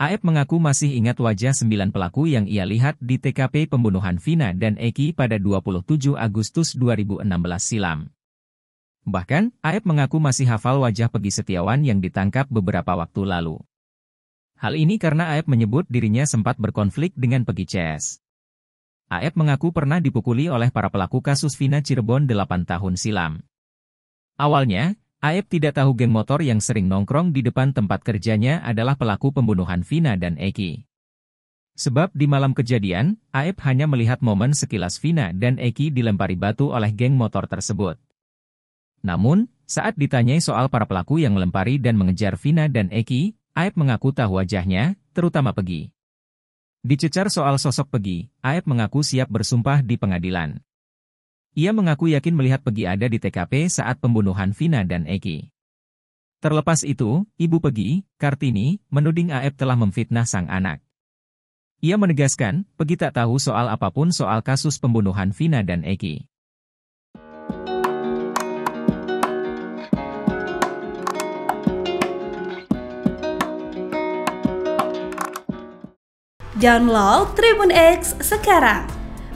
AF mengaku masih ingat wajah sembilan pelaku yang ia lihat di TKP pembunuhan Vina dan Eki pada 27 Agustus 2016 silam. Bahkan, AF mengaku masih hafal wajah Pegi Setiawan yang ditangkap beberapa waktu lalu. Hal ini karena AF menyebut dirinya sempat berkonflik dengan Pegi CS. AF mengaku pernah dipukuli oleh para pelaku kasus Vina Cirebon 8 tahun silam. Awalnya, Aep tidak tahu geng motor yang sering nongkrong di depan tempat kerjanya adalah pelaku pembunuhan Vina dan Eki. Sebab di malam kejadian, Aep hanya melihat momen sekilas Vina dan Eki dilempari batu oleh geng motor tersebut. Namun, saat ditanyai soal para pelaku yang melempari dan mengejar Vina dan Eki, Aep mengaku tahu wajahnya, terutama Pegi. Dicecar soal sosok Pegi, Aep mengaku siap bersumpah di pengadilan. Ia mengaku yakin melihat Pegi ada di TKP saat pembunuhan Vina dan Eki. Terlepas itu, Ibu Pegi, Kartini, menuding Aep telah memfitnah sang anak. Ia menegaskan, Pegi tak tahu soal apapun soal kasus pembunuhan Vina dan Eki. Download Tribun X sekarang